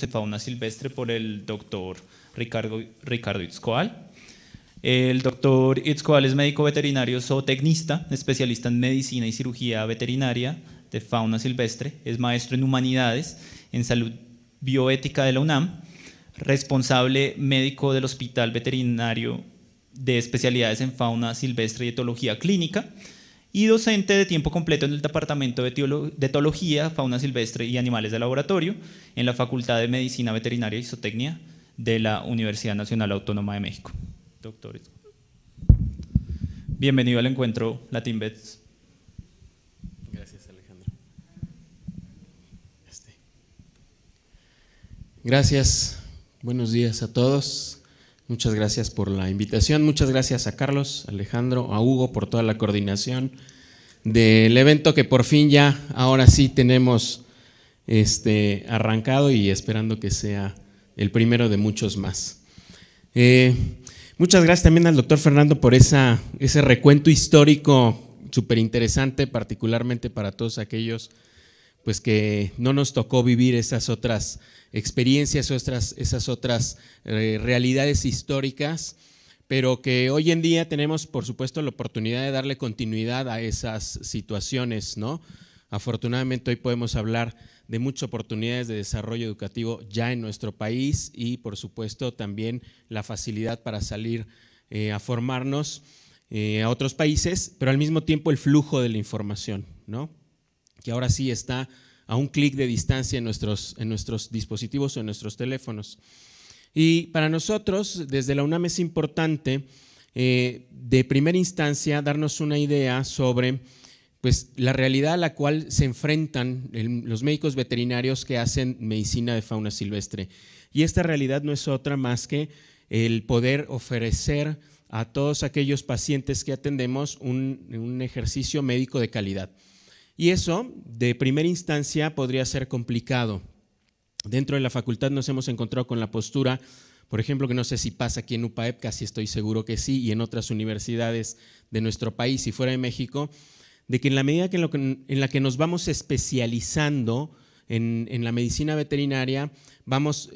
de fauna silvestre por el doctor Ricardo, Ricardo Itzcoal. El doctor Itzcoal es médico veterinario zootecnista, especialista en medicina y cirugía veterinaria de fauna silvestre, es maestro en humanidades, en salud bioética de la UNAM, responsable médico del Hospital Veterinario de Especialidades en Fauna Silvestre y Etología Clínica, y docente de tiempo completo en el Departamento de, Etología, Fauna Silvestre y Animales de Laboratorio en la Facultad de Medicina Veterinaria y Zootecnia de la Universidad Nacional Autónoma de México. Doctores. Bienvenido al encuentro latín Gracias, Alejandro. Este. Gracias. Buenos días a todos. Muchas gracias por la invitación, muchas gracias a Carlos, Alejandro, a Hugo por toda la coordinación del evento que por fin ya ahora sí tenemos este, arrancado y esperando que sea el primero de muchos más. Eh, muchas gracias también al doctor Fernando por esa, ese recuento histórico súper interesante, particularmente para todos aquellos pues que no nos tocó vivir esas otras experiencias, esas otras eh, realidades históricas, pero que hoy en día tenemos, por supuesto, la oportunidad de darle continuidad a esas situaciones, ¿no? Afortunadamente hoy podemos hablar de muchas oportunidades de desarrollo educativo ya en nuestro país y, por supuesto, también la facilidad para salir eh, a formarnos eh, a otros países, pero al mismo tiempo el flujo de la información, ¿no? que ahora sí está a un clic de distancia en nuestros, en nuestros dispositivos o en nuestros teléfonos. Y para nosotros, desde la UNAM es importante, eh, de primera instancia, darnos una idea sobre pues, la realidad a la cual se enfrentan los médicos veterinarios que hacen medicina de fauna silvestre. Y esta realidad no es otra más que el poder ofrecer a todos aquellos pacientes que atendemos un ejercicio médico de calidad. Y eso, de primera instancia, podría ser complicado. Dentro de la facultad nos hemos encontrado con la postura, por ejemplo, que no sé si pasa aquí en UPAEP, casi estoy seguro que sí, y en otras universidades de nuestro país y fuera de México, de que en la medida que en, la que nos vamos especializando en, la medicina veterinaria, vamos,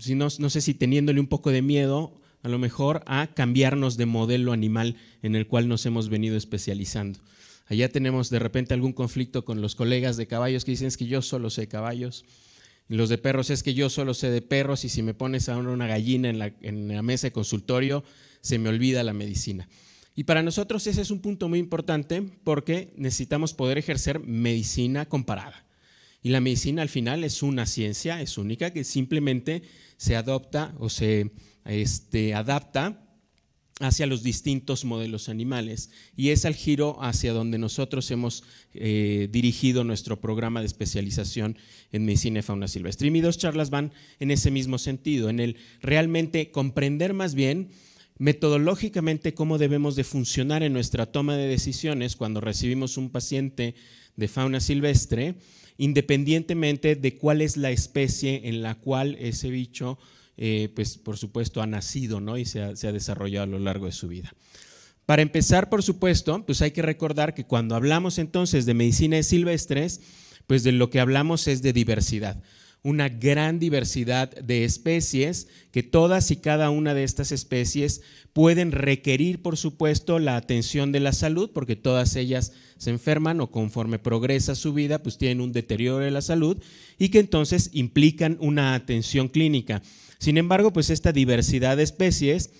si no sé si teniéndole un poco de miedo, a lo mejor a cambiarnos de modelo animal en el cual nos hemos venido especializando. Allá tenemos de repente algún conflicto con los colegas de caballos que dicen es que yo solo sé caballos. Los de perros es que yo solo sé de perros y si me pones a una gallina en la, mesa de consultorio, se me olvida la medicina. Y para nosotros ese es un punto muy importante porque necesitamos poder ejercer medicina comparada. Y la medicina al final es una ciencia, es única, que simplemente se adopta o se este, adapta hacia los distintos modelos animales. Y es al giro hacia donde nosotros hemos eh, dirigido nuestro programa de especialización en medicina y fauna silvestre. Y mis dos charlas van en ese mismo sentido, en el realmente comprender más bien metodológicamente cómo debemos de funcionar en nuestra toma de decisiones cuando recibimos un paciente de fauna silvestre, independientemente de cuál es la especie en la cual ese bicho eh, pues por supuesto ha nacido ¿no? y se ha, desarrollado a lo largo de su vida. Para empezar, por supuesto, pues hay que recordar que cuando hablamos entonces de medicina silvestres, pues de lo que hablamos es de diversidad una gran diversidad de especies, que todas y cada una de estas especies pueden requerir, por supuesto, la atención de la salud, porque todas ellas se enferman o conforme progresa su vida, pues tienen un deterioro de la salud y que entonces implican una atención clínica. Sin embargo, pues esta diversidad de especies,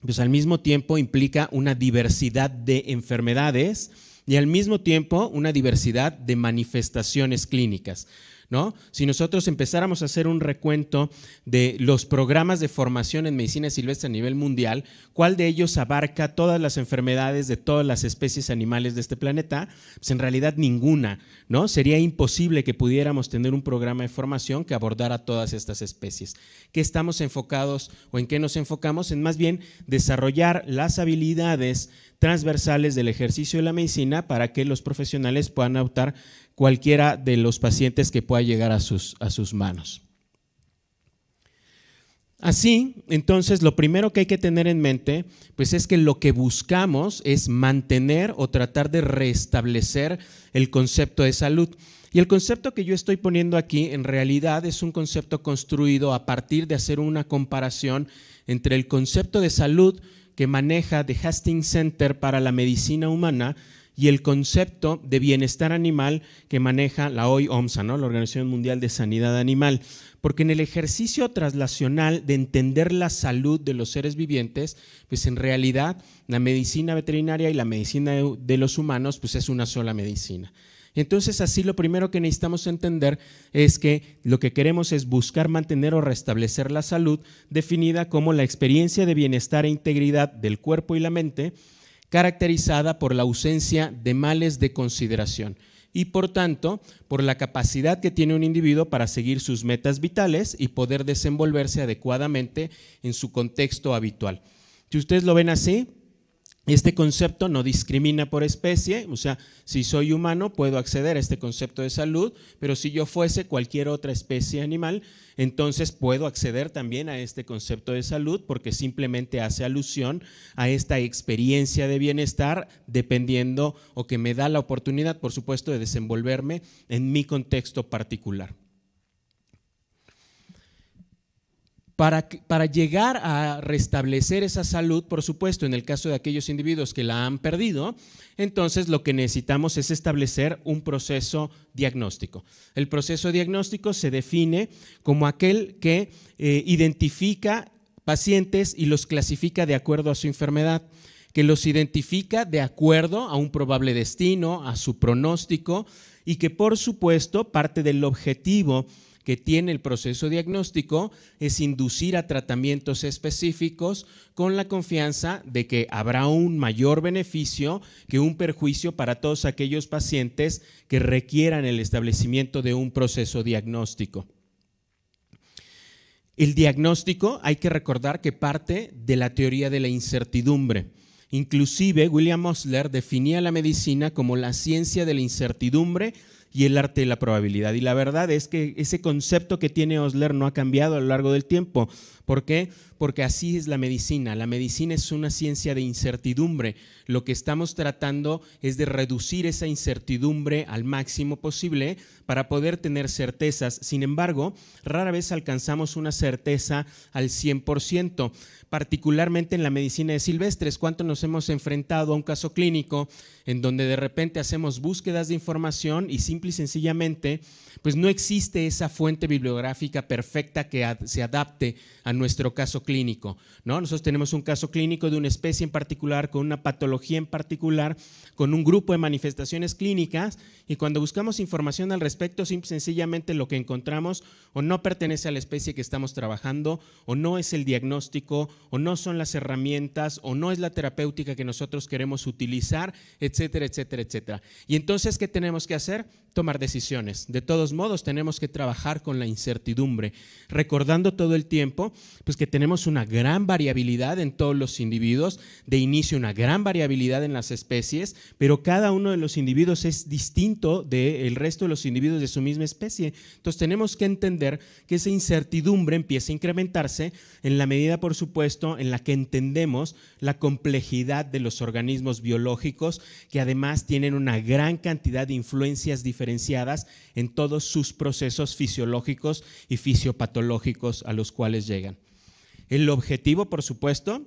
pues al mismo tiempo implica una diversidad de enfermedades y al mismo tiempo una diversidad de manifestaciones clínicas. Si nosotros empezáramos a hacer un recuento de los programas de formación en medicina silvestre a nivel mundial, ¿cuál de ellos abarca todas las enfermedades de todas las especies animales de este planeta? Pues en realidad ninguna, ¿no? Sería imposible que pudiéramos tener un programa de formación que abordara todas estas especies. ¿Qué estamos enfocados o en qué nos enfocamos? En más bien desarrollar las habilidades transversales del ejercicio de la medicina para que los profesionales puedan adoptar cualquiera de los pacientes que pueda llegar a sus, a sus manos. Así, entonces, lo primero que hay que tener en mente, pues es que lo que buscamos es mantener o tratar de restablecer el concepto de salud. Y el concepto que yo estoy poniendo aquí en realidad es un concepto construido a partir de hacer una comparación entre el concepto de salud que maneja The Hastings Center para la Medicina Humana y el concepto de bienestar animal que maneja la hoy OMSA, la Organización Mundial de Sanidad Animal. Porque en el ejercicio traslacional de entender la salud de los seres vivientes, pues en realidad la medicina veterinaria y la medicina de los humanos, pues es una sola medicina. Entonces así lo primero que necesitamos entender es que lo que queremos es buscar mantener o restablecer la salud definida como la experiencia de bienestar e integridad del cuerpo y la mente caracterizada por la ausencia de males de consideración y por tanto por la capacidad que tiene un individuo para seguir sus metas vitales y poder desenvolverse adecuadamente en su contexto habitual. Si ustedes lo ven así, este concepto no discrimina por especie, o sea, si soy humano puedo acceder a este concepto de salud, pero si yo fuese cualquier otra especie animal, entonces puedo acceder también a este concepto de salud porque simplemente hace alusión a esta experiencia de bienestar dependiendo o que me da la oportunidad, por supuesto, de desenvolverme en mi contexto particular. Para, llegar a restablecer esa salud, por supuesto, en el caso de aquellos individuos que la han perdido, entonces lo que necesitamos es establecer un proceso diagnóstico. El proceso diagnóstico se define como aquel que eh, identifica pacientes y los clasifica de acuerdo a su enfermedad que los identifica de acuerdo a un probable destino, a su pronóstico y que por supuesto parte del objetivo que tiene el proceso diagnóstico es inducir a tratamientos específicos con la confianza de que habrá un mayor beneficio que un perjuicio para todos aquellos pacientes que requieran el establecimiento de un proceso diagnóstico. El diagnóstico hay que recordar que parte de la teoría de la incertidumbre. Inclusive William Mosler definía la medicina como la ciencia de la incertidumbre y el arte de la probabilidad. Y la verdad es que ese concepto que tiene Osler no ha cambiado a lo largo del tiempo. ¿Por qué? Porque así es la medicina. La medicina es una ciencia de incertidumbre. Lo que estamos tratando es de reducir esa incertidumbre al máximo posible para poder tener certezas. Sin embargo, rara vez alcanzamos una certeza al 100% particularmente en la medicina de silvestres, cuánto nos hemos enfrentado a un caso clínico en donde de repente hacemos búsquedas de información y simple y sencillamente, pues no existe esa fuente bibliográfica perfecta que se adapte a nuestro caso clínico. ¿no? Nosotros tenemos un caso clínico de una especie en particular, con una patología en particular, con un grupo de manifestaciones clínicas y cuando buscamos información al respecto, simple sencillamente lo que encontramos o no pertenece a la especie que estamos trabajando o no es el diagnóstico o no son las herramientas o no es la terapéutica que nosotros queremos utilizar, etcétera, etcétera, etcétera. Y entonces, ¿qué tenemos que hacer? tomar decisiones. De todos modos, tenemos que trabajar con la incertidumbre, recordando todo el tiempo pues que tenemos una gran variabilidad en todos los individuos, de inicio una gran variabilidad en las especies, pero cada uno de los individuos es distinto del resto de los individuos de su misma especie. Entonces, tenemos que entender que esa incertidumbre empieza a incrementarse en la medida, por supuesto, en la que entendemos la complejidad de los organismos biológicos que además tienen una gran cantidad de influencias diferentes diferenciadas en todos sus procesos fisiológicos y fisiopatológicos a los cuales llegan. El objetivo, por supuesto,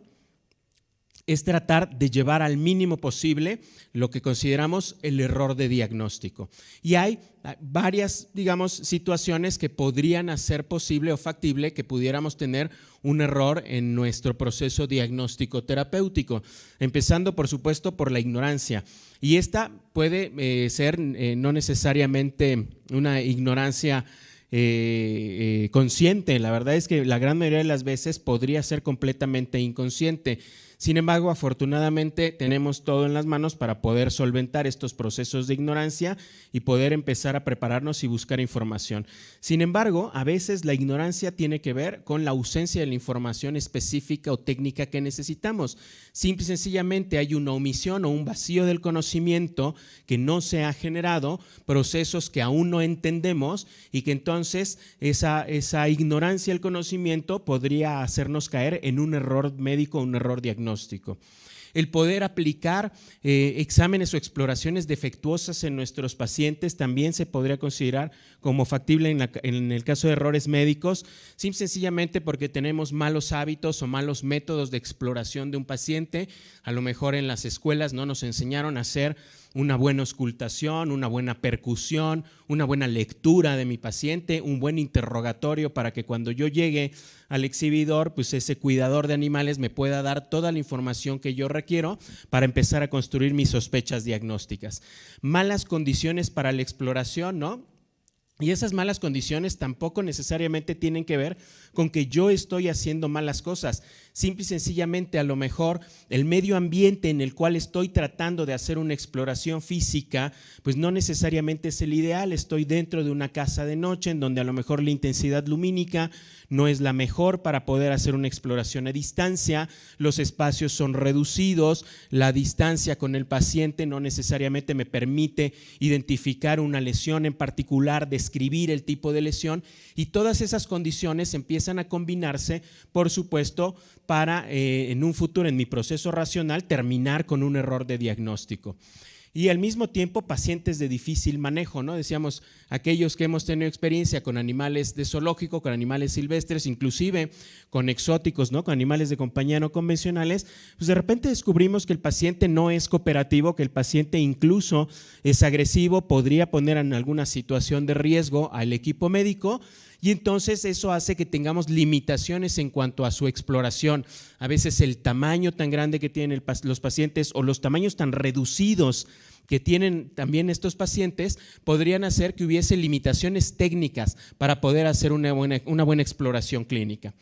es tratar de llevar al mínimo posible lo que consideramos el error de diagnóstico. Y hay ah, varias, digamos, situaciones que podrían hacer posible o factible que pudiéramos tener un error en nuestro proceso diagnóstico terapéutico, empezando, por supuesto, por la ignorancia. Y esta puede eh, ser eh, no necesariamente una ignorancia eh, consciente, la verdad es que la gran mayoría de las veces podría ser completamente inconsciente. Sin embargo, afortunadamente tenemos todo en las manos para poder solventar estos procesos de ignorancia y poder empezar a prepararnos y buscar información. Sin embargo, a veces la ignorancia tiene que ver con la ausencia de la información específica o técnica que necesitamos. Simple y sencillamente hay una omisión o un vacío del conocimiento que no se ha generado, procesos que aún no entendemos y que entonces esa, esa ignorancia del conocimiento podría hacernos caer en un error médico, un error diagnóstico. El poder aplicar eh, exámenes o exploraciones defectuosas en nuestros pacientes también se podría considerar como factible en, el caso de errores médicos, sin sencillamente porque tenemos malos hábitos o malos métodos de exploración de un paciente. A lo mejor en las escuelas no nos enseñaron a hacer una buena auscultación, una buena percusión, una buena lectura de mi paciente, un buen interrogatorio para que cuando yo llegue al exhibidor, pues ese cuidador de animales me pueda dar toda la información que yo requiero para empezar a construir mis sospechas diagnósticas. Malas condiciones para la exploración, ¿no? Y esas malas condiciones tampoco necesariamente tienen que ver con que yo estoy haciendo malas cosas, Simple y sencillamente a lo mejor el medio ambiente en el cual estoy tratando de hacer una exploración física, pues no necesariamente es el ideal. Estoy dentro de una casa de noche en donde a lo mejor la intensidad lumínica no es la mejor para poder hacer una exploración a distancia. Los espacios son reducidos, la distancia con el paciente no necesariamente me permite identificar una lesión en particular, describir el tipo de lesión y todas esas condiciones empiezan a combinarse, por supuesto, para eh, en un futuro, en mi proceso racional, terminar con un error de diagnóstico. Y al mismo tiempo, pacientes de difícil manejo, ¿no? Decíamos, aquellos que hemos tenido experiencia con animales de zoológico, con animales silvestres, inclusive con exóticos, ¿no? Con animales de compañía no convencionales, pues de repente descubrimos que el paciente no es cooperativo, que el paciente incluso es agresivo, podría poner en alguna situación de riesgo al equipo médico y entonces eso hace que tengamos limitaciones en cuanto a su exploración. A veces el tamaño tan grande que tienen los pacientes o los tamaños tan reducidos que tienen también estos pacientes podrían hacer que hubiese limitaciones técnicas para poder hacer una buena, una buena exploración clínica.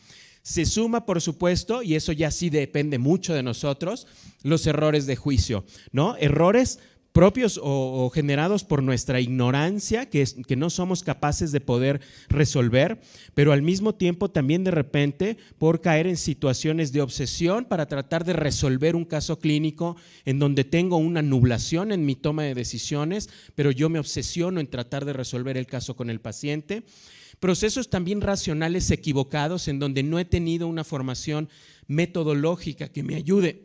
Se suma, por supuesto, y eso ya sí depende mucho de nosotros, los errores de juicio, ¿no? Errores propios o, generados por nuestra ignorancia, que, es, que no somos capaces de poder resolver, pero al mismo tiempo también de repente por caer en situaciones de obsesión para tratar de resolver un caso clínico en donde tengo una nublación en mi toma de decisiones, pero yo me obsesiono en tratar de resolver el caso con el paciente. Procesos también racionales equivocados en donde no he tenido una formación metodológica que me ayude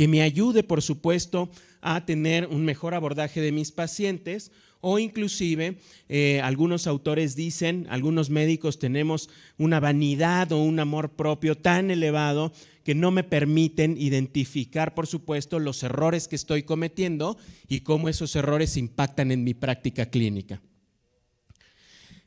que me ayude, por supuesto, a tener un mejor abordaje de mis pacientes o inclusive eh, algunos autores dicen, algunos médicos tenemos una vanidad o un amor propio tan elevado que no me permiten identificar, por supuesto, los errores que estoy cometiendo y cómo esos errores impactan en mi práctica clínica.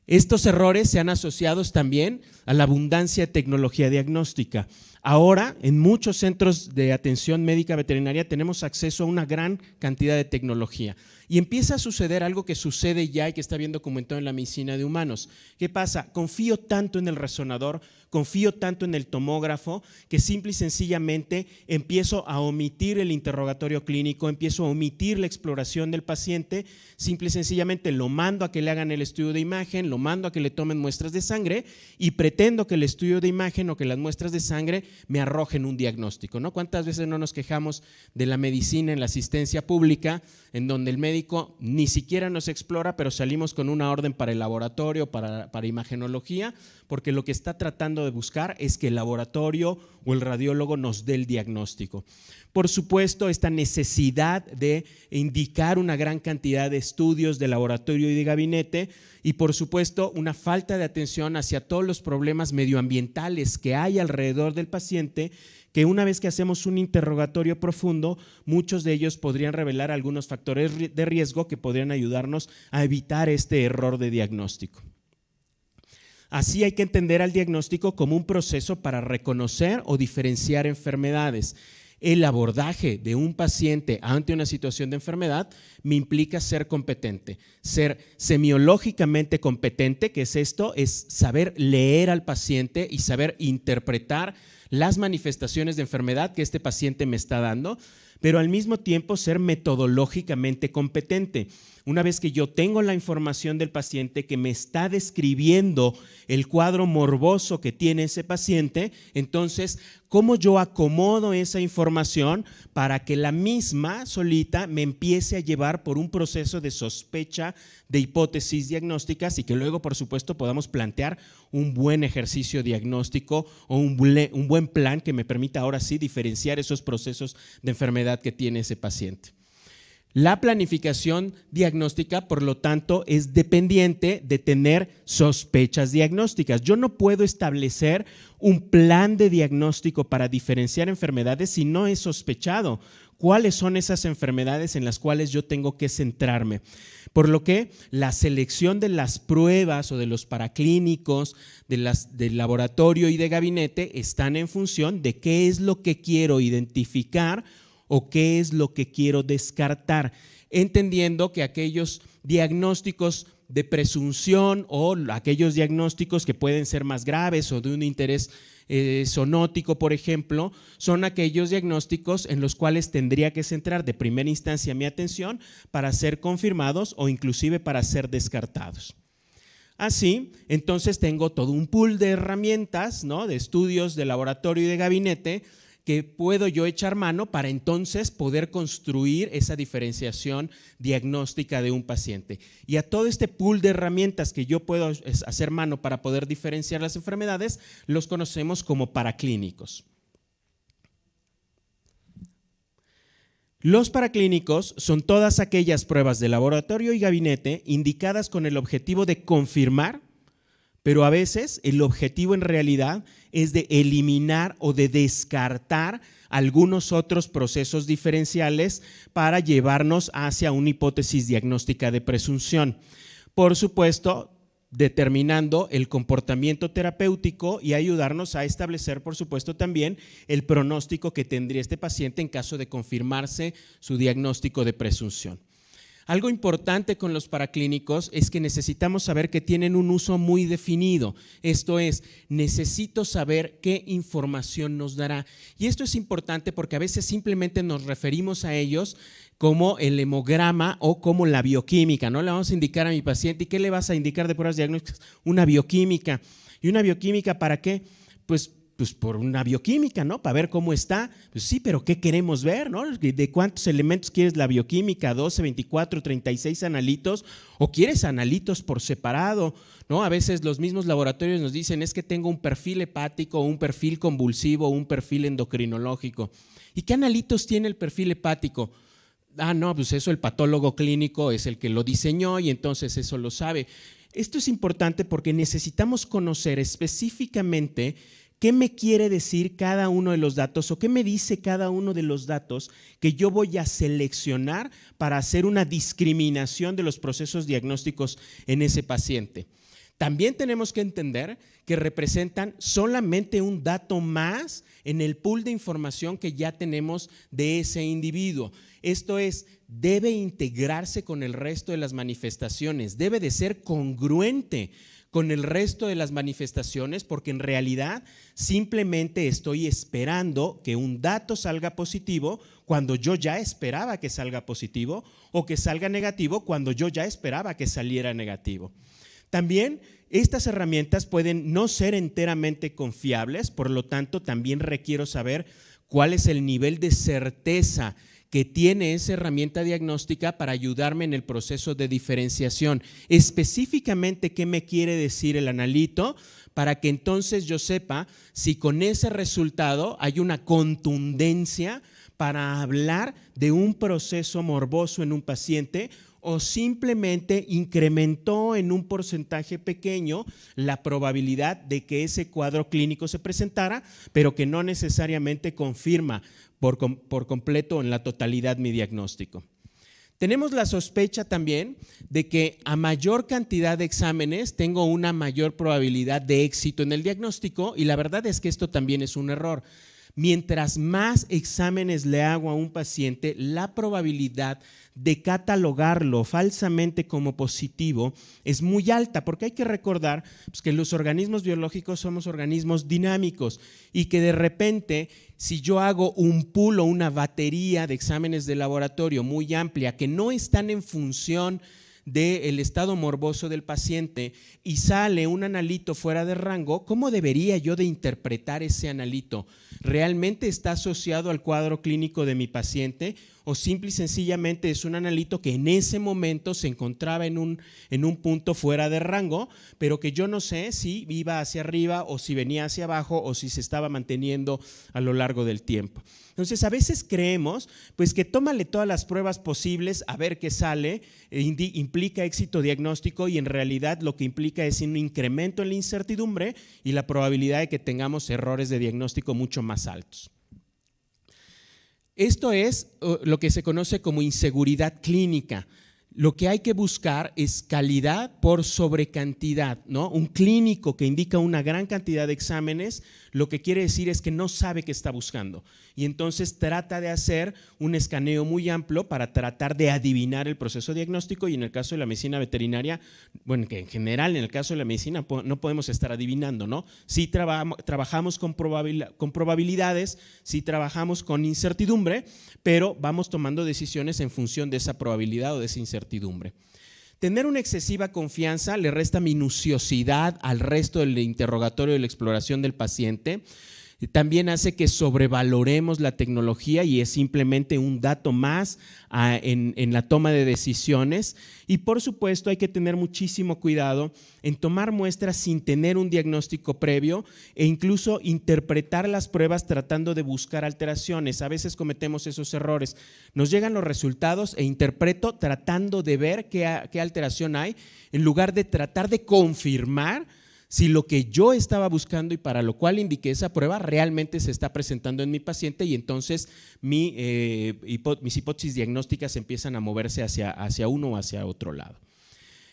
Estos errores se han asociado también a la abundancia de tecnología diagnóstica. Ahora, en muchos centros de atención médica veterinaria tenemos acceso a una gran cantidad de tecnología. Y empieza a suceder algo que sucede ya y que está bien documentado en la medicina de humanos. ¿Qué pasa? Confío tanto en el resonador, confío tanto en el tomógrafo, que simple y sencillamente empiezo a omitir el interrogatorio clínico, empiezo a omitir la exploración del paciente, simple y sencillamente lo mando a que le hagan el estudio de imagen, lo mando a que le tomen muestras de sangre y pretendo que el estudio de imagen o que las muestras de sangre me arrojen un diagnóstico, ¿no? ¿Cuántas veces no nos quejamos de la medicina en la asistencia pública, en donde el médico ni siquiera nos explora, pero salimos con una orden para el laboratorio, para, para imagenología, porque lo que está tratando de buscar es que el laboratorio o el radiólogo nos dé el diagnóstico. Por supuesto, esta necesidad de indicar una gran cantidad de estudios de laboratorio y de gabinete y por supuesto una falta de atención hacia todos los problemas medioambientales que hay alrededor del paciente que una vez que hacemos un interrogatorio profundo, muchos de ellos podrían revelar algunos factores de riesgo que podrían ayudarnos a evitar este error de diagnóstico. Así hay que entender al diagnóstico como un proceso para reconocer o diferenciar enfermedades. El abordaje de un paciente ante una situación de enfermedad me implica ser competente, ser semiológicamente competente, que es esto, es saber leer al paciente y saber interpretar las manifestaciones de enfermedad que este paciente me está dando, pero al mismo tiempo ser metodológicamente competente una vez que yo tengo la información del paciente que me está describiendo el cuadro morboso que tiene ese paciente, entonces, ¿cómo yo acomodo esa información para que la misma solita me empiece a llevar por un proceso de sospecha de hipótesis diagnósticas y que luego, por supuesto, podamos plantear un buen ejercicio diagnóstico o un, un buen plan que me permita ahora sí diferenciar esos procesos de enfermedad que tiene ese paciente? La planificación diagnóstica, por lo tanto, es dependiente de tener sospechas diagnósticas. Yo no puedo establecer un plan de diagnóstico para diferenciar enfermedades si no he sospechado cuáles son esas enfermedades en las cuales yo tengo que centrarme. Por lo que la selección de las pruebas o de los paraclínicos, de del laboratorio y de gabinete están en función de qué es lo que quiero identificar o qué es lo que quiero descartar, entendiendo que aquellos diagnósticos de presunción o aquellos diagnósticos que pueden ser más graves o de un interés sonótico, eh, por ejemplo, son aquellos diagnósticos en los cuales tendría que centrar de primera instancia mi atención para ser confirmados o inclusive para ser descartados. Así, entonces tengo todo un pool de herramientas, ¿no? de estudios de laboratorio y de gabinete que puedo yo echar mano para entonces poder construir esa diferenciación diagnóstica de un paciente. Y a todo este pool de herramientas que yo puedo hacer mano para poder diferenciar las enfermedades, los conocemos como paraclínicos. Los paraclínicos son todas aquellas pruebas de laboratorio y gabinete indicadas con el objetivo de confirmar pero a veces el objetivo en realidad es de eliminar o de descartar algunos otros procesos diferenciales para llevarnos hacia una hipótesis diagnóstica de presunción. Por supuesto, determinando el comportamiento terapéutico y ayudarnos a establecer, por supuesto, también el pronóstico que tendría este paciente en caso de confirmarse su diagnóstico de presunción. Algo importante con los paraclínicos es que necesitamos saber que tienen un uso muy definido. Esto es, necesito saber qué información nos dará. Y esto es importante porque a veces simplemente nos referimos a ellos como el hemograma o como la bioquímica. No le vamos a indicar a mi paciente, ¿y qué le vas a indicar de pruebas diagnósticas? Una bioquímica. ¿Y una bioquímica para qué? Pues pues por una bioquímica, ¿no? Para ver cómo está. Pues sí, pero ¿qué queremos ver, ¿no? ¿De cuántos elementos quieres la bioquímica? ¿12, 24, 36 analitos? ¿O quieres analitos por separado? ¿No? A veces los mismos laboratorios nos dicen, es que tengo un perfil hepático, un perfil convulsivo, un perfil endocrinológico. ¿Y qué analitos tiene el perfil hepático? Ah, no, pues eso el patólogo clínico es el que lo diseñó y entonces eso lo sabe. Esto es importante porque necesitamos conocer específicamente ¿Qué me quiere decir cada uno de los datos o qué me dice cada uno de los datos que yo voy a seleccionar para hacer una discriminación de los procesos diagnósticos en ese paciente? También tenemos que entender que representan solamente un dato más en el pool de información que ya tenemos de ese individuo. Esto es, debe integrarse con el resto de las manifestaciones, debe de ser congruente con el resto de las manifestaciones porque en realidad simplemente estoy esperando que un dato salga positivo cuando yo ya esperaba que salga positivo o que salga negativo cuando yo ya esperaba que saliera negativo. También estas herramientas pueden no ser enteramente confiables, por lo tanto también requiero saber cuál es el nivel de certeza que tiene esa herramienta diagnóstica para ayudarme en el proceso de diferenciación. Específicamente, ¿qué me quiere decir el analito? Para que entonces yo sepa si con ese resultado hay una contundencia para hablar de un proceso morboso en un paciente o simplemente incrementó en un porcentaje pequeño la probabilidad de que ese cuadro clínico se presentara, pero que no necesariamente confirma por, completo, en la totalidad, mi diagnóstico. Tenemos la sospecha también de que a mayor cantidad de exámenes tengo una mayor probabilidad de éxito en el diagnóstico y la verdad es que esto también es un error. Mientras más exámenes le hago a un paciente, la probabilidad de catalogarlo falsamente como positivo es muy alta, porque hay que recordar pues, que los organismos biológicos somos organismos dinámicos y que de repente, si yo hago un pool o una batería de exámenes de laboratorio muy amplia que no están en función del estado morboso del paciente y sale un analito fuera de rango, ¿cómo debería yo de interpretar ese analito? ¿Realmente está asociado al cuadro clínico de mi paciente o simple y sencillamente es un analito que en ese momento se encontraba en un, en un punto fuera de rango, pero que yo no sé si iba hacia arriba o si venía hacia abajo o si se estaba manteniendo a lo largo del tiempo? Entonces, a veces creemos, pues que tómale todas las pruebas posibles a ver qué sale, e implica éxito diagnóstico y en realidad lo que implica es un incremento en la incertidumbre y la probabilidad de que tengamos errores de diagnóstico mucho más altos. Esto es lo que se conoce como inseguridad clínica lo que hay que buscar es calidad por sobre cantidad, ¿no? Un clínico que indica una gran cantidad de exámenes, lo que quiere decir es que no sabe qué está buscando. Y entonces trata de hacer un escaneo muy amplio para tratar de adivinar el proceso diagnóstico y en el caso de la medicina veterinaria, bueno, que en general en el caso de la medicina no podemos estar adivinando, ¿no? Sí trabajamos con, con probabilidades, sí trabajamos con incertidumbre, pero vamos tomando decisiones en función de esa probabilidad o de esa incertidumbre Tener una excesiva confianza le resta minuciosidad al resto del interrogatorio y la exploración del paciente. También hace que sobrevaloremos la tecnología y es simplemente un dato más ah, en, la toma de decisiones. Y por supuesto hay que tener muchísimo cuidado en tomar muestras sin tener un diagnóstico previo e incluso interpretar las pruebas tratando de buscar alteraciones. A veces cometemos esos errores. Nos llegan los resultados e interpreto tratando de ver qué, qué alteración hay en lugar de tratar de confirmar si lo que yo estaba buscando y para lo cual indiqué esa prueba realmente se está presentando en mi paciente y entonces eh, mis hipótesis diagnósticas empiezan a moverse hacia, hacia uno o hacia otro lado.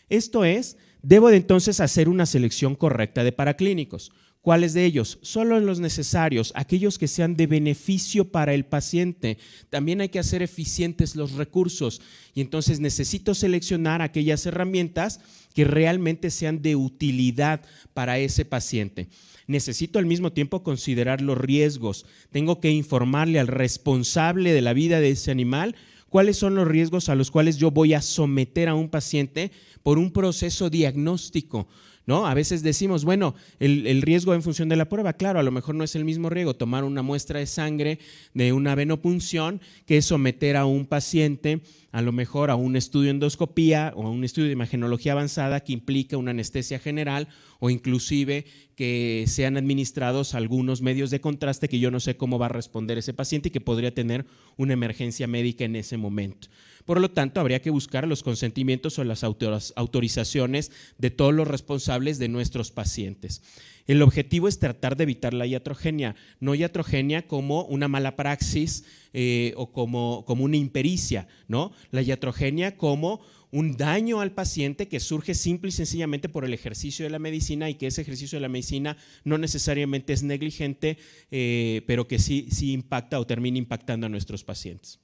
Esto es, debo de entonces hacer una selección correcta de paraclínicos. ¿Cuáles de ellos? Solo los necesarios, aquellos que sean de beneficio para el paciente. También hay que hacer eficientes los recursos y entonces necesito seleccionar aquellas herramientas que realmente sean de utilidad para ese paciente. Necesito al mismo tiempo considerar los riesgos. Tengo que informarle al responsable de la vida de ese animal cuáles son los riesgos a los cuales yo voy a someter a un paciente por un proceso diagnóstico, ¿no? A veces decimos, bueno, el, riesgo en función de la prueba, claro, a lo mejor no es el mismo riesgo tomar una muestra de sangre de una venopunción que someter a un paciente a lo mejor a un estudio endoscopía o a un estudio de imagenología avanzada que implica una anestesia general o inclusive que sean administrados algunos medios de contraste que yo no sé cómo va a responder ese paciente y que podría tener una emergencia médica en ese momento. Por lo tanto, habría que buscar los consentimientos o las autorizaciones de todos los responsables de nuestros pacientes. El objetivo es tratar de evitar la iatrogenia, no iatrogenia como una mala praxis eh, o como, como una impericia, ¿no? La iatrogenia como un daño al paciente que surge simple y sencillamente por el ejercicio de la medicina y que ese ejercicio de la medicina no necesariamente es negligente, eh, pero que sí, sí impacta o termina impactando a nuestros pacientes.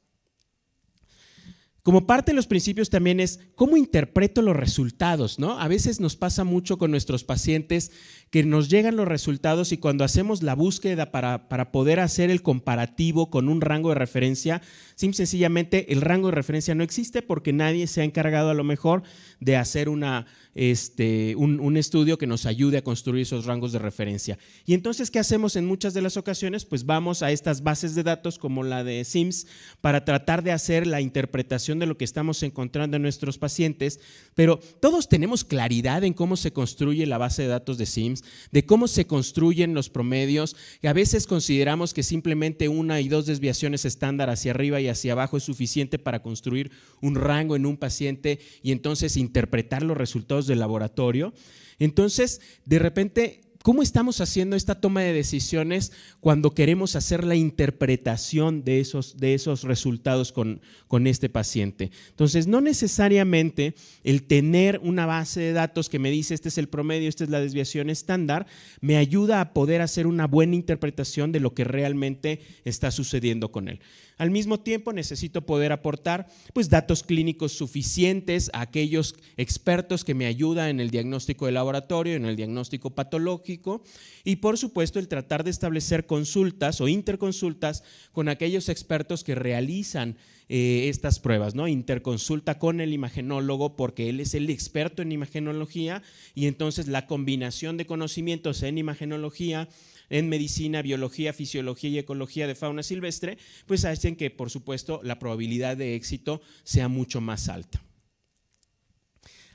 Como parte de los principios también es cómo interpreto los resultados, ¿no? A veces nos pasa mucho con nuestros pacientes que nos llegan los resultados y cuando hacemos la búsqueda para, poder hacer el comparativo con un rango de referencia, simple, sencillamente el rango de referencia no existe porque nadie se ha encargado a lo mejor de hacer una este, un, un, estudio que nos ayude a construir esos rangos de referencia. Y entonces, ¿qué hacemos en muchas de las ocasiones? Pues vamos a estas bases de datos como la de SIMS para tratar de hacer la interpretación de lo que estamos encontrando en nuestros pacientes, pero todos tenemos claridad en cómo se construye la base de datos de SIMS, de cómo se construyen los promedios, que a veces consideramos que simplemente una y dos desviaciones estándar hacia arriba y hacia abajo es suficiente para construir un rango en un paciente y entonces interpretar los resultados de laboratorio. Entonces, de repente, ¿cómo estamos haciendo esta toma de decisiones cuando queremos hacer la interpretación de esos, de esos resultados con, con este paciente? Entonces, no necesariamente el tener una base de datos que me dice este es el promedio, esta es la desviación estándar, me ayuda a poder hacer una buena interpretación de lo que realmente está sucediendo con él. Al mismo tiempo necesito poder aportar pues, datos clínicos suficientes a aquellos expertos que me ayudan en el diagnóstico de laboratorio, en el diagnóstico patológico y por supuesto el tratar de establecer consultas o interconsultas con aquellos expertos que realizan eh, estas pruebas, ¿no? Interconsulta con el imagenólogo porque él es el experto en imagenología y entonces la combinación de conocimientos en imagenología en medicina, biología, fisiología y ecología de fauna silvestre, pues hacen que, por supuesto, la probabilidad de éxito sea mucho más alta.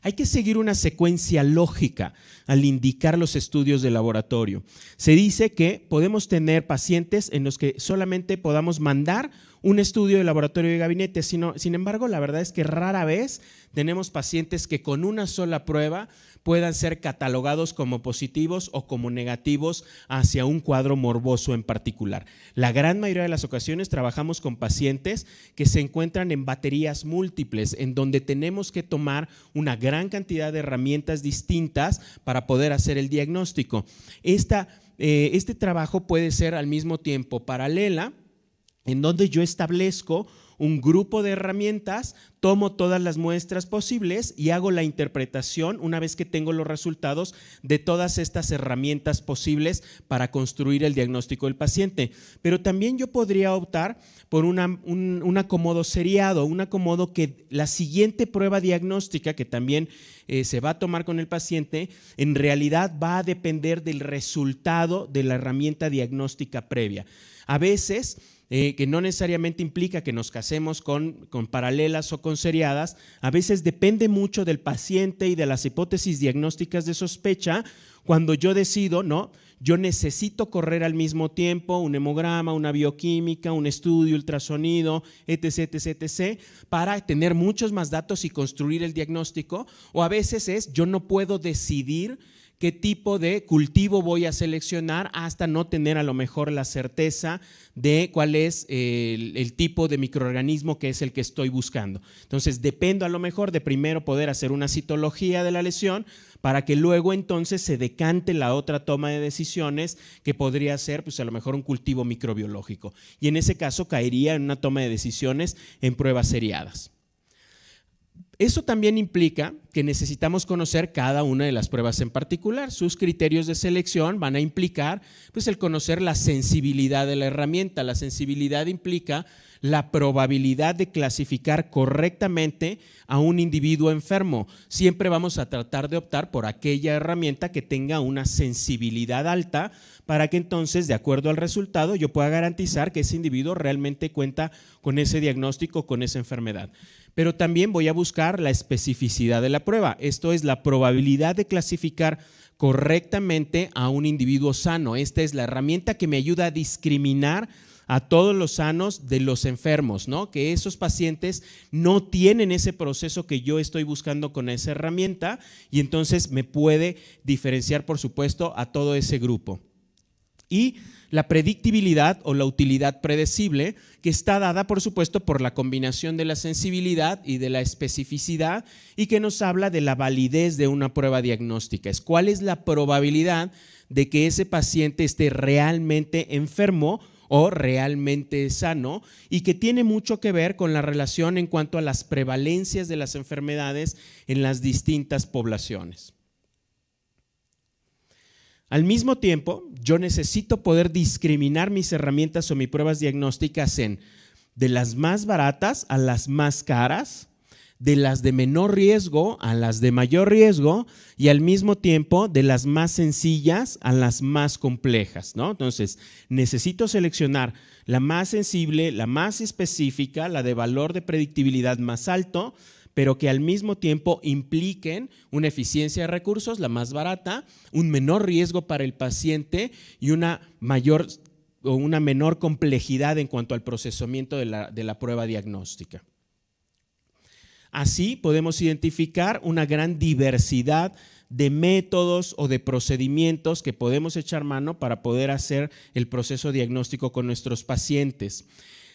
Hay que seguir una secuencia lógica al indicar los estudios de laboratorio. Se dice que podemos tener pacientes en los que solamente podamos mandar un estudio de laboratorio y gabinete. Sino, sin embargo, la verdad es que rara vez tenemos pacientes que con una sola prueba puedan ser catalogados como positivos o como negativos hacia un cuadro morboso en particular. La gran mayoría de las ocasiones trabajamos con pacientes que se encuentran en baterías múltiples, en donde tenemos que tomar una gran cantidad de herramientas distintas para poder hacer el diagnóstico. Esta, eh, este trabajo puede ser al mismo tiempo paralela en donde yo establezco un grupo de herramientas, tomo todas las muestras posibles y hago la interpretación una vez que tengo los resultados de todas estas herramientas posibles para construir el diagnóstico del paciente. Pero también yo podría optar por un, acomodo seriado, un acomodo que la siguiente prueba diagnóstica que también eh, se va a tomar con el paciente, en realidad va a depender del resultado de la herramienta diagnóstica previa. A veces eh, que no necesariamente implica que nos casemos con, con paralelas o con seriadas, a veces depende mucho del paciente y de las hipótesis diagnósticas de sospecha cuando yo decido, ¿no? Yo necesito correr al mismo tiempo un hemograma, una bioquímica, un estudio, ultrasonido, etc., etc., etc., para tener muchos más datos y construir el diagnóstico. O a veces es, yo no puedo decidir qué tipo de cultivo voy a seleccionar hasta no tener a lo mejor la certeza de cuál es eh, el, tipo de microorganismo que es el que estoy buscando. Entonces, dependo a lo mejor de primero poder hacer una citología de la lesión para que luego entonces se decante la otra toma de decisiones que podría ser pues a lo mejor un cultivo microbiológico. Y en ese caso caería en una toma de decisiones en pruebas seriadas. Eso también implica que necesitamos conocer cada una de las pruebas en particular. Sus criterios de selección van a implicar pues, el conocer la sensibilidad de la herramienta. La sensibilidad implica la probabilidad de clasificar correctamente a un individuo enfermo. Siempre vamos a tratar de optar por aquella herramienta que tenga una sensibilidad alta para que entonces, de acuerdo al resultado, yo pueda garantizar que ese individuo realmente cuenta con ese diagnóstico, con esa enfermedad pero también voy a buscar la especificidad de la prueba, esto es la probabilidad de clasificar correctamente a un individuo sano. Esta es la herramienta que me ayuda a discriminar a todos los sanos de los enfermos, ¿no? Que esos pacientes no tienen ese proceso que yo estoy buscando con esa herramienta y entonces me puede diferenciar, por supuesto, a todo ese grupo. Y la predictibilidad o la utilidad predecible, que está dada, por supuesto, por la combinación de la sensibilidad y de la especificidad y que nos habla de la validez de una prueba diagnóstica. Es cuál es la probabilidad de que ese paciente esté realmente enfermo o realmente sano y que tiene mucho que ver con la relación en cuanto a las prevalencias de las enfermedades en las distintas poblaciones. Al mismo tiempo, yo necesito poder discriminar mis herramientas o mis pruebas diagnósticas en de las más baratas a las más caras, de las de menor riesgo a las de mayor riesgo y al mismo tiempo de las más sencillas a las más complejas, Entonces, necesito seleccionar la más sensible, la más específica, la de valor de predictibilidad más alto, pero que al mismo tiempo impliquen una eficiencia de recursos, la más barata, un menor riesgo para el paciente y una mayor o una menor complejidad en cuanto al procesamiento de la, de la prueba diagnóstica. Así podemos identificar una gran diversidad de métodos o de procedimientos que podemos echar mano para poder hacer el proceso diagnóstico con nuestros pacientes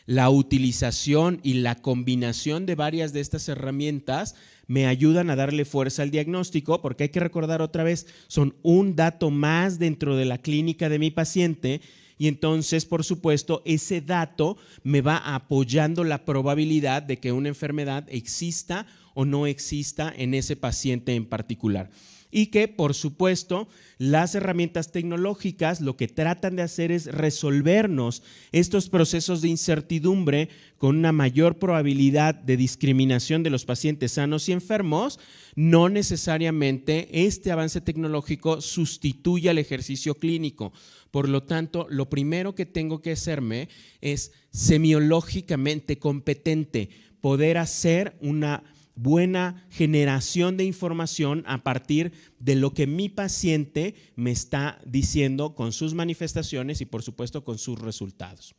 la utilización y la combinación de varias de estas herramientas me ayudan a darle fuerza al diagnóstico, porque hay que recordar otra vez, son un dato más dentro de la clínica de mi paciente y entonces, por supuesto, ese dato me va apoyando la probabilidad de que una enfermedad exista o no exista en ese paciente en particular y que, por supuesto, las herramientas tecnológicas lo que tratan de hacer es resolvernos estos procesos de incertidumbre con una mayor probabilidad de discriminación de los pacientes sanos y enfermos, no necesariamente este avance tecnológico sustituye al ejercicio clínico. Por lo tanto, lo primero que tengo que hacerme es semiológicamente competente, poder hacer una buena generación de información a partir de lo que mi paciente me está diciendo con sus manifestaciones y por supuesto con sus resultados.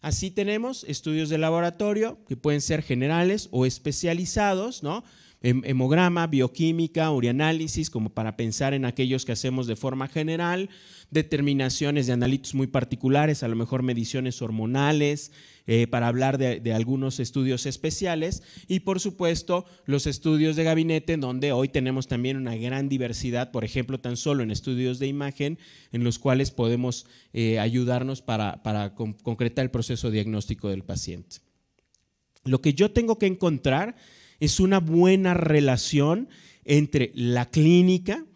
Así tenemos estudios de laboratorio que pueden ser generales o especializados, ¿no? Hemograma, bioquímica, urianálisis, como para pensar en aquellos que hacemos de forma general, determinaciones de analitos muy particulares, a lo mejor mediciones hormonales, eh, para hablar de, algunos estudios especiales y por supuesto los estudios de gabinete, en donde hoy tenemos también una gran diversidad, por ejemplo, tan solo en estudios de imagen, en los cuales podemos eh, ayudarnos para, concretar el proceso diagnóstico del paciente. Lo que yo tengo que encontrar es una buena relación entre la clínica,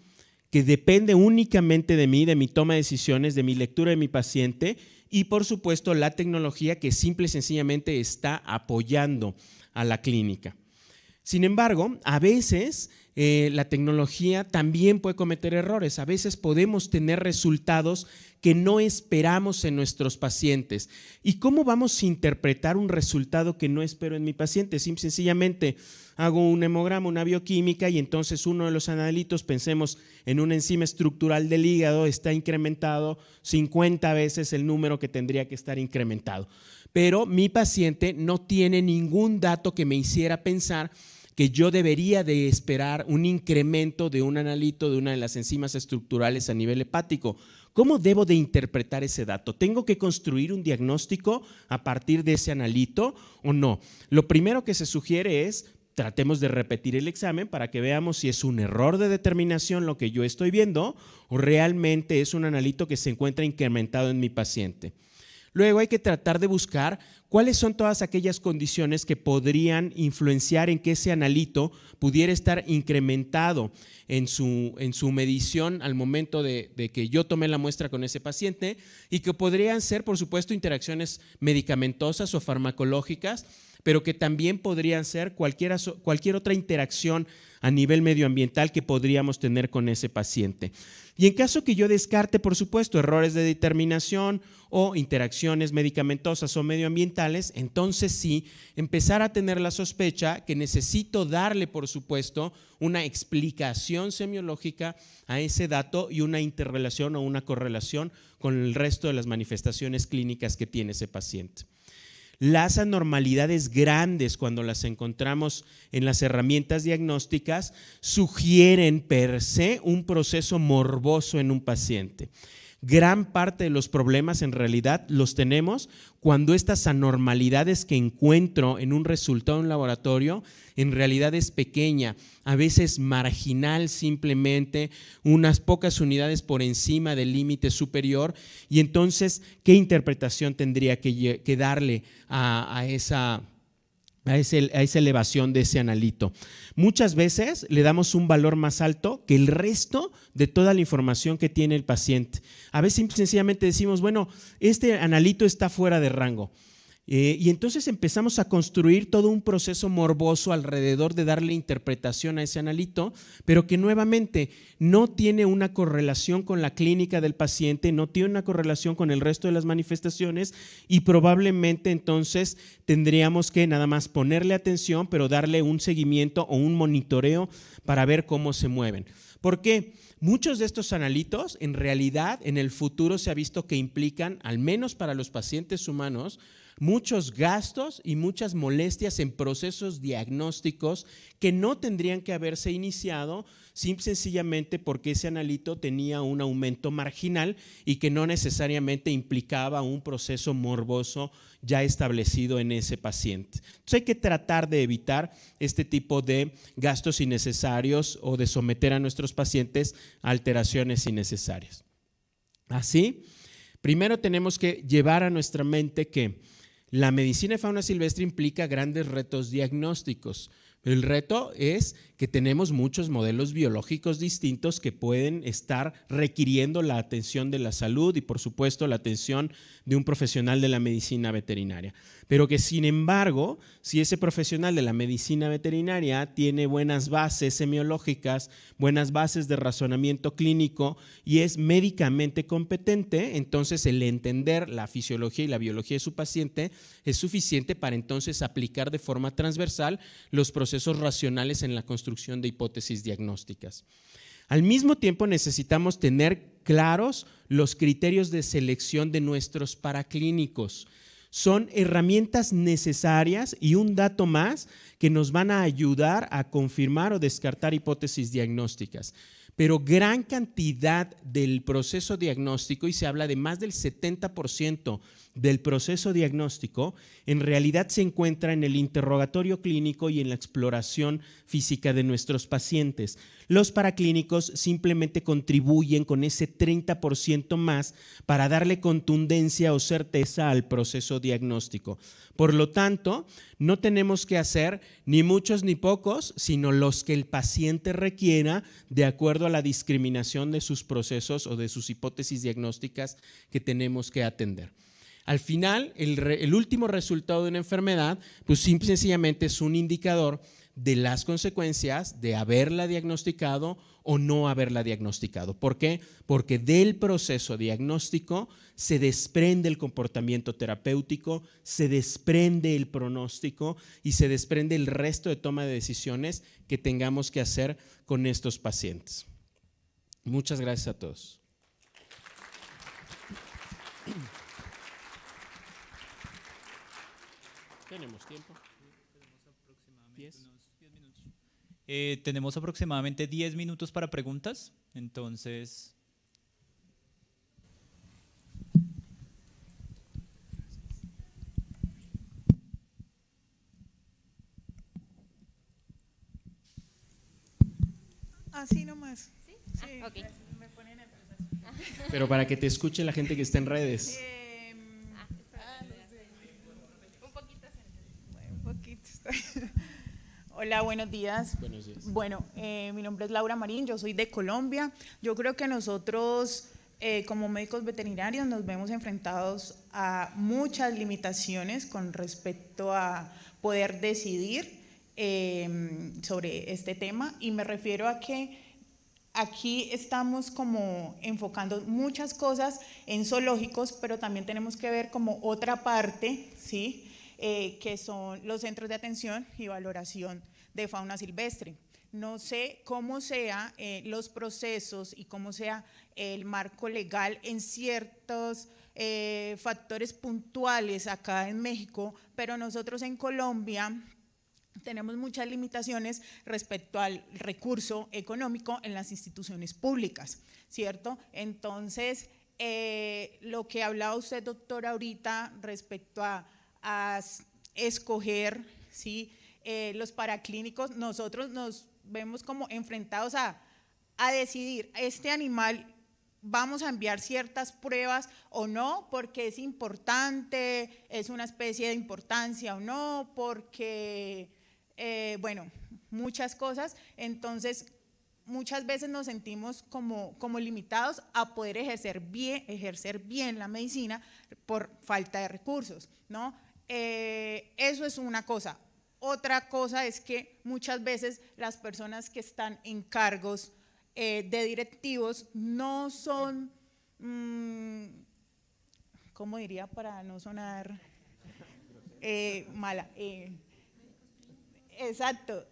que depende únicamente de mí, de mi toma de decisiones, de mi lectura de mi paciente, y por supuesto la tecnología que simple y sencillamente está apoyando a la clínica. Sin embargo, a veces eh, la tecnología también puede cometer errores. A veces podemos tener resultados que no esperamos en nuestros pacientes. ¿Y cómo vamos a interpretar un resultado que no espero en mi paciente? Simplemente sencillamente hago un hemograma, una bioquímica y entonces uno de los analitos, pensemos en una enzima estructural del hígado, está incrementado 50 veces el número que tendría que estar incrementado. Pero mi paciente no tiene ningún dato que me hiciera pensar que yo debería de esperar un incremento de un analito de una de las enzimas estructurales a nivel hepático. ¿Cómo debo de interpretar ese dato? ¿Tengo que construir un diagnóstico a partir de ese analito o no? Lo primero que se sugiere es tratemos de repetir el examen para que veamos si es un error de determinación lo que yo estoy viendo o realmente es un analito que se encuentra incrementado en mi paciente. Luego hay que tratar de buscar cuáles son todas aquellas condiciones que podrían influenciar en que ese analito pudiera estar incrementado en su, medición al momento de, de, que yo tomé la muestra con ese paciente y que podrían ser, por supuesto, interacciones medicamentosas o farmacológicas pero que también podrían ser cualquier, otra interacción a nivel medioambiental que podríamos tener con ese paciente. Y en caso que yo descarte, por supuesto, errores de determinación o interacciones medicamentosas o medioambientales, entonces sí, empezar a tener la sospecha que necesito darle, por supuesto, una explicación semiológica a ese dato y una interrelación o una correlación con el resto de las manifestaciones clínicas que tiene ese paciente. Las anormalidades grandes, cuando las encontramos en las herramientas diagnósticas, sugieren per se un proceso morboso en un paciente. Gran parte de los problemas en realidad los tenemos cuando estas anormalidades que encuentro en un resultado en un laboratorio en realidad es pequeña, a veces marginal simplemente, unas pocas unidades por encima del límite superior. Y entonces, ¿qué interpretación tendría que, darle a esa a, esa elevación de ese analito. Muchas veces le damos un valor más alto que el resto de toda la información que tiene el paciente. A veces sencillamente decimos, bueno, este analito está fuera de rango. Eh, y entonces empezamos a construir todo un proceso morboso alrededor de darle interpretación a ese analito, pero que nuevamente no tiene una correlación con la clínica del paciente, no tiene una correlación con el resto de las manifestaciones y probablemente entonces tendríamos que nada más ponerle atención, pero darle un seguimiento o un monitoreo para ver cómo se mueven. Porque Muchos de estos analitos, en realidad, en el futuro se ha visto que implican, al menos para los pacientes humanos, muchos gastos y muchas molestias en procesos diagnósticos que no tendrían que haberse iniciado simple sencillamente porque ese analito tenía un aumento marginal y que no necesariamente implicaba un proceso morboso ya establecido en ese paciente. Entonces hay que tratar de evitar este tipo de gastos innecesarios o de someter a nuestros pacientes a alteraciones innecesarias. Así, primero tenemos que llevar a nuestra mente que la medicina de fauna silvestre implica grandes retos diagnósticos. El reto es que tenemos muchos modelos biológicos distintos que pueden estar requiriendo la atención de la salud y por supuesto la atención de un profesional de la medicina veterinaria. Pero que sin embargo, si ese profesional de la medicina veterinaria tiene buenas bases semiológicas, buenas bases de razonamiento clínico y es médicamente competente, entonces el entender la fisiología y la biología de su paciente es suficiente para entonces aplicar de forma transversal los procesos racionales en la construcción de hipótesis diagnósticas. Al mismo tiempo necesitamos tener claros los criterios de selección de nuestros paraclínicos. Son herramientas necesarias y un dato más que nos van a ayudar a confirmar o descartar hipótesis diagnósticas. Pero gran cantidad del proceso diagnóstico, y se habla de más del 70% del proceso diagnóstico en realidad se encuentra en el interrogatorio clínico y en la exploración física de nuestros pacientes. Los paraclínicos simplemente contribuyen con ese 30% más para darle contundencia o certeza al proceso diagnóstico. Por lo tanto, no tenemos que hacer ni muchos ni pocos, sino los que el paciente requiera de acuerdo a la discriminación de sus procesos o de sus hipótesis diagnósticas que tenemos que atender. Al final, el, último resultado de una enfermedad, pues sencillamente es un indicador de las consecuencias de haberla diagnosticado o no haberla diagnosticado. ¿Por qué? Porque del proceso diagnóstico se desprende el comportamiento terapéutico, se desprende el pronóstico y se desprende el resto de toma de decisiones que tengamos que hacer con estos pacientes. Muchas gracias a todos. Tenemos tiempo. Eh, tenemos aproximadamente 10 minutos para preguntas, entonces... Así nomás. ¿Sí? Ah, Pero para que te escuche la gente que está en redes. Hola, buenos días. Buenos días. Bueno, eh, mi nombre es Laura Marín, yo soy de Colombia. Yo creo que nosotros, eh, como médicos veterinarios, nos vemos enfrentados a muchas limitaciones con respecto a poder decidir em, sobre este tema. Y me refiero a que aquí estamos como enfocando muchas cosas en zoológicos, pero también tenemos que ver como otra parte, ¿sí? Eh, que son los centros de atención y valoración de fauna silvestre. No sé cómo sean eh, los procesos y cómo sea el marco legal en ciertos eh, factores puntuales acá en México, pero nosotros en Colombia tenemos muchas limitaciones respecto al recurso económico en las instituciones públicas, ¿cierto? Entonces, lo que hablaba usted, doctora, ahorita respecto a a escoger ¿sí? Eh, los paraclínicos, nosotros nos vemos como enfrentados a, decidir, este animal vamos a enviar ciertas pruebas o no, porque es importante, es una especie de importancia o no, porque, eh, bueno, muchas cosas. Entonces, muchas veces nos sentimos como, como limitados a poder ejercer bien, ejercer bien la medicina por falta de recursos, ¿no? Eh, eso es una cosa. Otra cosa es que muchas veces las personas que están en cargos eh, de directivos no son, mmm, ¿cómo diría para no sonar eh, mala? exacto.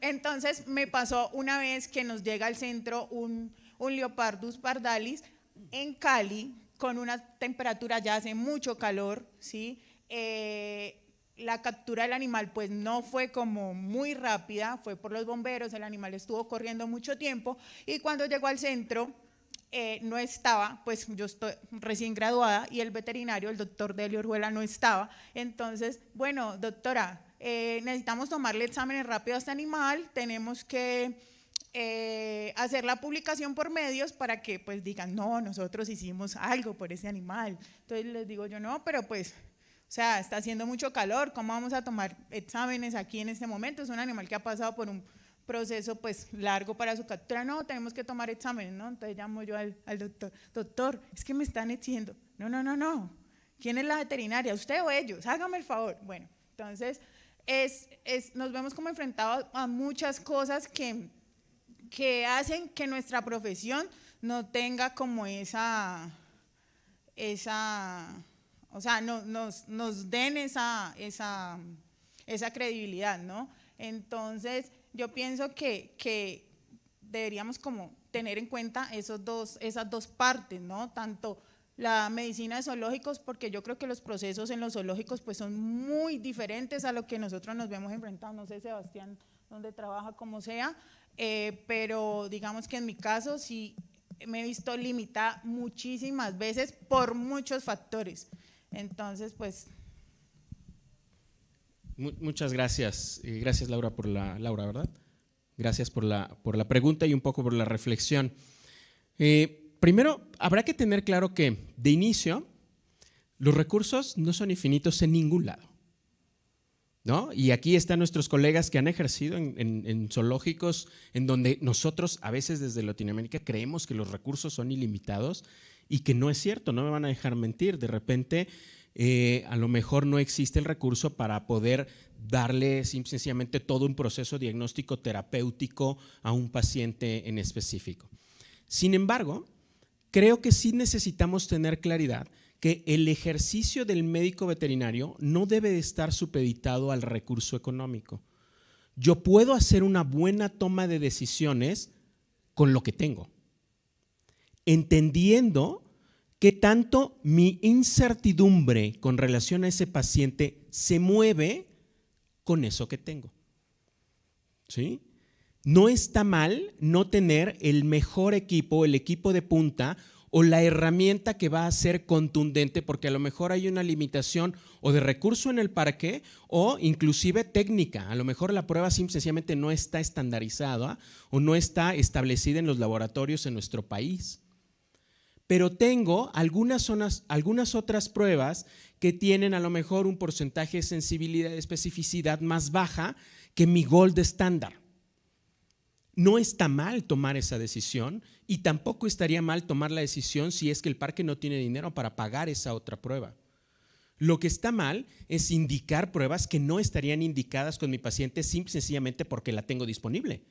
entonces me pasó una vez que nos llega al centro un, un Leopardus pardalis en Cali, con una temperatura ya hace mucho calor, ¿sí? Eh, la captura del animal pues no fue como muy rápida, fue por los bomberos, el animal estuvo corriendo mucho tiempo y cuando llegó al centro eh, no estaba, pues yo estoy recién graduada y el veterinario, el doctor Delio Orjuela no estaba, entonces, bueno, doctora, eh, necesitamos tomarle exámenes rápidos a este animal, tenemos que eh, hacer la publicación por medios para que pues digan, no, nosotros hicimos algo por ese animal. Entonces les digo yo, no, pero pues, o sea, está haciendo mucho calor, ¿cómo vamos a tomar exámenes aquí en este momento? Es un animal que ha pasado por un proceso pues largo para su captura, no, tenemos que tomar exámenes, ¿no? Entonces llamo yo al, doctor, doctor, es que me están exigiendo, no, no, no, no, ¿quién es la veterinaria? ¿Usted o ellos? Hágame el favor. Bueno, entonces es, nos vemos como enfrentados a muchas cosas que que hacen que nuestra profesión no tenga como esa, esa o sea, no, nos, nos, den esa, esa, esa, credibilidad, ¿no? Entonces, yo pienso que, que deberíamos como tener en cuenta esos dos, esas dos partes, ¿no? Tanto la medicina de zoológicos, porque yo creo que los procesos en los zoológicos pues son muy diferentes a lo que nosotros nos vemos enfrentados, no sé Sebastián, dónde trabaja, como sea, eh, pero digamos que en mi caso sí me he visto limitada muchísimas veces por muchos factores. Entonces, pues... Muchas gracias. Eh, gracias Laura por la, Laura, ¿verdad? Gracias por la, por la pregunta y un poco por la reflexión. Eh, primero, habrá que tener claro que de inicio los recursos no son infinitos en ningún lado. Y aquí están nuestros colegas que han ejercido en, zoológicos en donde nosotros a veces desde Latinoamérica creemos que los recursos son ilimitados y que no es cierto, no me van a dejar mentir. De repente, eh, a lo mejor no existe el recurso para poder darle sencillamente todo un proceso diagnóstico terapéutico a un paciente en específico. Sin embargo, creo que sí necesitamos tener claridad que el ejercicio del médico veterinario no debe de estar supeditado al recurso económico. Yo puedo hacer una buena toma de decisiones con lo que tengo, entendiendo que tanto mi incertidumbre con relación a ese paciente se mueve con eso que tengo. ¿Sí? No está mal no tener el mejor equipo, el equipo de punta o la herramienta que va a ser contundente, porque a lo mejor hay una limitación o de recurso en el parque o inclusive técnica. A lo mejor la prueba sencillamente no está estandarizada o no está establecida en los laboratorios en nuestro país. Pero tengo algunas, otras pruebas que tienen a lo mejor un porcentaje de sensibilidad, de especificidad más baja que mi gold estándar no está mal tomar esa decisión y tampoco estaría mal tomar la decisión si es que el parque no tiene dinero para pagar esa otra prueba. Lo que está mal es indicar pruebas que no estarían indicadas con mi paciente simple sencillamente porque la tengo disponible.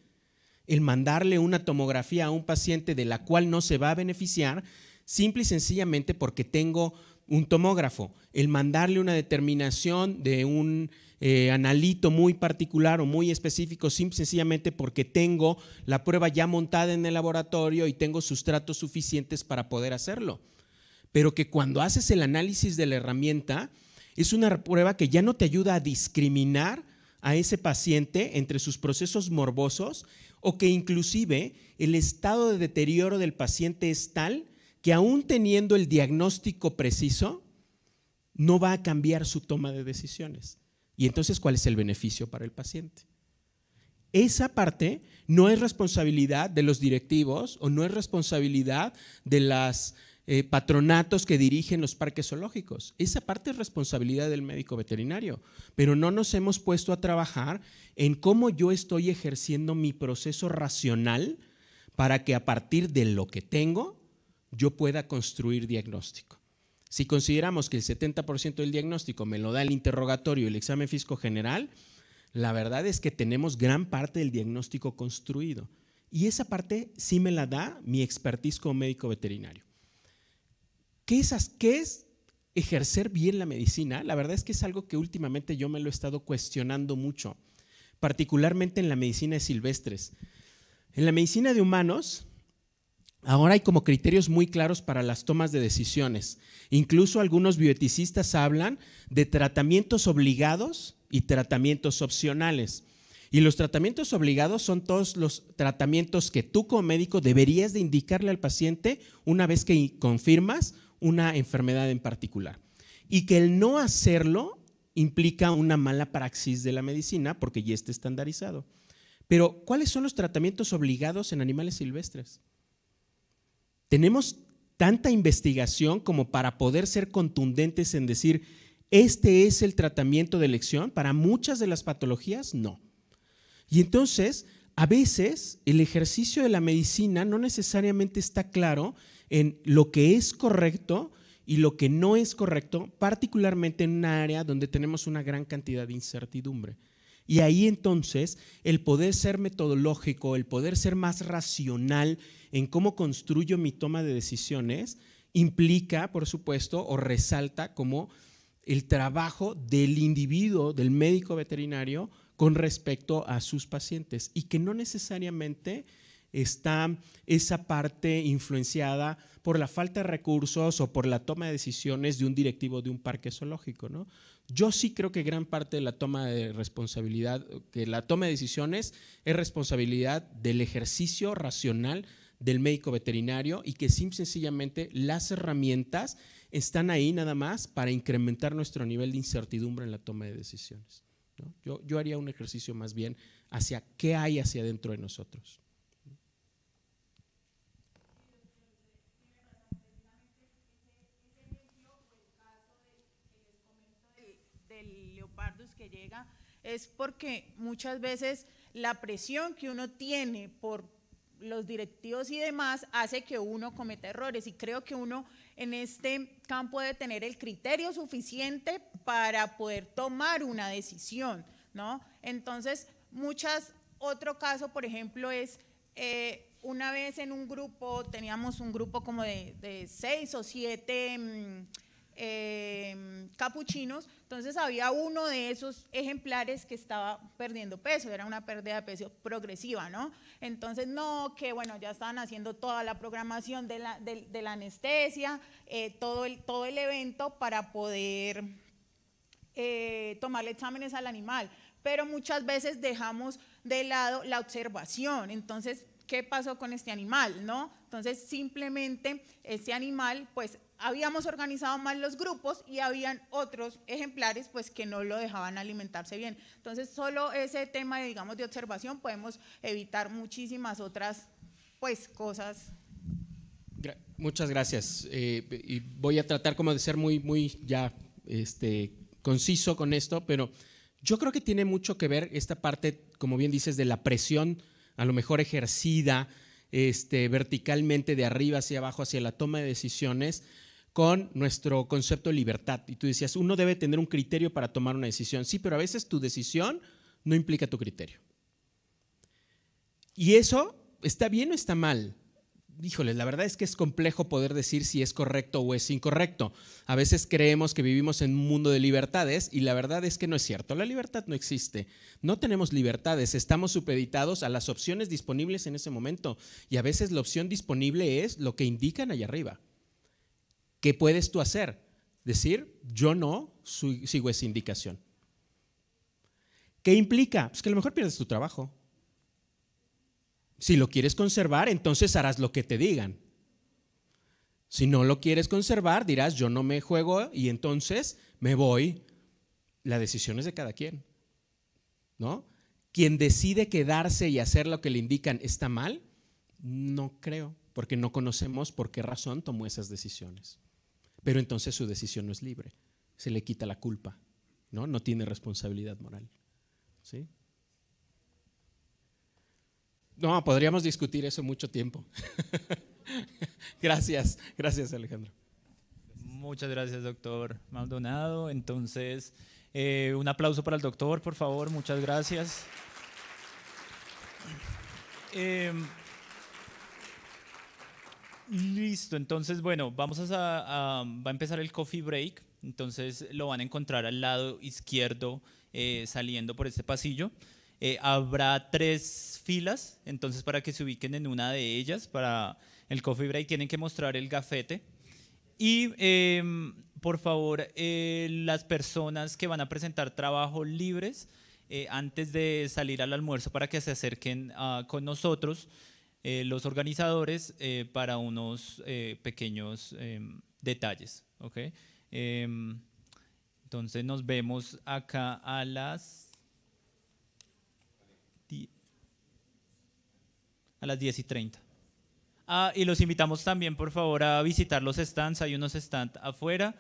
El mandarle una tomografía a un paciente de la cual no se va a beneficiar simple y sencillamente porque tengo un tomógrafo. El mandarle una determinación de un eh, analito muy particular o muy específico, sencillamente porque tengo la prueba ya montada en el laboratorio y tengo sustratos suficientes para poder hacerlo. Pero que cuando haces el análisis de la herramienta, es una prueba que ya no te ayuda a discriminar a ese paciente entre sus procesos morbosos o que inclusive el estado de deterioro del paciente es tal que aún teniendo el diagnóstico preciso, no va a cambiar su toma de decisiones. Y entonces, ¿cuál es el beneficio para el paciente? Esa parte no es responsabilidad de los directivos o no es responsabilidad de los eh, patronatos que dirigen los parques zoológicos. Esa parte es responsabilidad del médico veterinario, pero no nos hemos puesto a trabajar en cómo yo estoy ejerciendo mi proceso racional para que a partir de lo que tengo yo pueda construir diagnóstico. Si consideramos que el 70% del diagnóstico me lo da el interrogatorio y el examen físico general, la verdad es que tenemos gran parte del diagnóstico construido. Y esa parte sí me la da mi expertise como médico veterinario. ¿Qué es, ¿Qué es ejercer bien la medicina? La verdad es que es algo que últimamente yo me lo he estado cuestionando mucho, particularmente en la medicina de silvestres. En la medicina de humanos, Ahora hay como criterios muy claros para las tomas de decisiones. Incluso algunos bioeticistas hablan de tratamientos obligados y tratamientos opcionales. Y los tratamientos obligados son todos los tratamientos que tú como médico deberías de indicarle al paciente una vez que confirmas una enfermedad en particular. Y que el no hacerlo implica una mala praxis de la medicina porque ya está estandarizado. Pero, ¿cuáles son los tratamientos obligados en animales silvestres? Tenemos tanta investigación como para poder ser contundentes en decir, este es el tratamiento de elección para muchas de las patologías, no. Y entonces, a veces el ejercicio de la medicina no necesariamente está claro en lo que es correcto y lo que no es correcto, particularmente en un área donde tenemos una gran cantidad de incertidumbre. Y ahí entonces el poder ser metodológico, el poder ser más racional en cómo construyo mi toma de decisiones, implica, por supuesto, o resalta como el trabajo del individuo, del médico veterinario, con respecto a sus pacientes y que no necesariamente está esa parte influenciada por la falta de recursos o por la toma de decisiones de un directivo de un parque zoológico, ¿no? Yo sí creo que gran parte de la toma de responsabilidad, que la toma de decisiones es responsabilidad del ejercicio racional del médico veterinario y que sin sencillamente las herramientas están ahí nada más para incrementar nuestro nivel de incertidumbre en la toma de decisiones. Yo, yo haría un ejercicio más bien hacia qué hay hacia adentro de nosotros. es porque muchas veces la presión que uno tiene por los directivos y demás hace que uno cometa errores y creo que uno en este campo debe tener el criterio suficiente para poder tomar una decisión, Entonces, muchas, otro caso, por ejemplo, es eh, una vez en un grupo, teníamos un grupo como de, seis o siete mm, eh, capuchinos entonces había uno de esos ejemplares que estaba perdiendo peso, era una pérdida de peso progresiva, ¿no? Entonces, no, que bueno, ya estaban haciendo toda la programación de la, anestesia, eh, todo, el, evento para poder eh, tomarle exámenes al animal, pero muchas veces dejamos de lado la observación. Entonces, ¿qué pasó con este animal, no? Entonces, simplemente este animal, pues habíamos organizado mal los grupos y habían otros ejemplares pues que no lo dejaban alimentarse bien. Entonces, solo ese tema, de, digamos, de observación podemos evitar muchísimas otras pues cosas. muchas gracias. Eh, y voy a tratar como de ser muy, muy ya este, conciso con esto, pero yo creo que tiene mucho que ver esta parte, como bien dices, de la presión a lo mejor ejercida este, verticalmente de arriba hacia abajo hacia la toma de decisiones con nuestro concepto de libertad. Y tú decías, uno debe tener un criterio para tomar una decisión. Sí, pero a veces tu decisión no implica tu criterio. Y eso está bien o está mal. Híjole, la verdad es que es complejo poder decir si es correcto o es incorrecto. A veces creemos que vivimos en un mundo de libertades y la verdad es que no es cierto. La libertad no existe. No tenemos libertades. Estamos supeditados a las opciones disponibles en ese momento. Y a veces la opción disponible es lo que indican allá arriba. ¿Qué puedes tú hacer? Decir, yo no sigo esa indicación. ¿Qué implica? Pues que a lo mejor pierdes tu trabajo. Si lo quieres conservar, entonces harás lo que te digan. Si no lo quieres conservar, dirás, yo no me juego y entonces me voy. La decisión es de cada quien. ¿No? Quien decide quedarse y hacer lo que le indican está mal, no creo, porque no conocemos por qué razón tomó esas decisiones pero entonces su decisión no es libre. Se le quita la culpa, ¿no? No tiene responsabilidad moral. ¿Sí? No, podríamos discutir eso mucho tiempo. gracias, gracias Alejandro. Muchas gracias, doctor Maldonado. Entonces, eh, un aplauso para el doctor, por favor. Muchas gracias. Em, Listo, entonces bueno, vamos a, a, va a empezar el coffee break, entonces lo van a encontrar al lado izquierdo eh, saliendo por este pasillo. Eh, habrá tres filas, entonces para que se ubiquen en una de ellas, para el coffee break tienen que mostrar el gafete. Y em, por favor, eh, las personas que van a presentar trabajo libres antes de salir al almuerzo para que se acerquen ah, con nosotros. Eh, los organizadores eh, para unos eh, pequeños em, detalles. Em, entonces nos vemos acá a las, a las 10 y 30. Ah, y los invitamos también, por favor, a visitar los stands. Hay unos stands afuera.